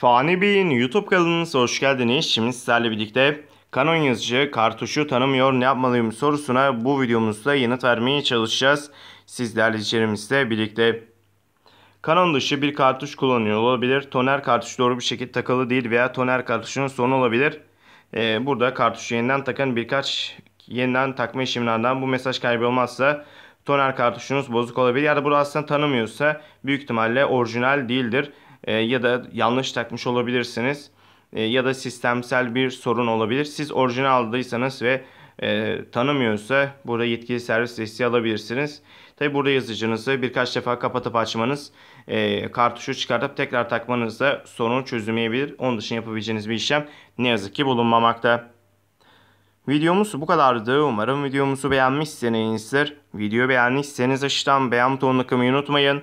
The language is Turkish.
Fani Bey'in YouTube kanalınıza hoş geldiniz. Şimdi sizlerle birlikte kanon yazıcı kartuşu tanımıyor ne yapmalıyım sorusuna bu videomuzda yanıt vermeye çalışacağız. Sizlerle izleyicilerimizle birlikte. kanon dışı bir kartuş kullanıyor olabilir. Toner kartuş doğru bir şekilde takılı değil veya toner kartuşunun sonu olabilir. Ee, burada kartuşu yeniden takın birkaç yeniden takma işlemlerinden bu mesaj kaybı olmazsa toner kartuşunuz bozuk olabilir. Ya da burada aslında tanımıyorsa büyük ihtimalle orijinal değildir e, ya da yanlış takmış olabilirsiniz e, ya da sistemsel bir sorun olabilir. Siz orijinal aldıysanız ve e, tanımıyorsa burada yetkili servis desteği alabilirsiniz. Tabi burada yazıcınızı birkaç defa kapatıp açmanız, e, kartuşu çıkartıp tekrar takmanız da sorunu çözülmeyebilir. Onun dışında yapabileceğiniz bir işlem ne yazık ki bulunmamakta. Videomuz bu kadardı. Umarım videomuzu beğenmişsinizdir. Videoyu beğendiyseniz aşağıdan beğen butonuna kımayı unutmayın.